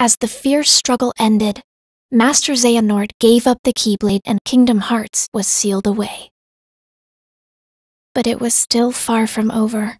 As the fierce struggle ended, Master Xehanort gave up the Keyblade and Kingdom Hearts was sealed away. But it was still far from over.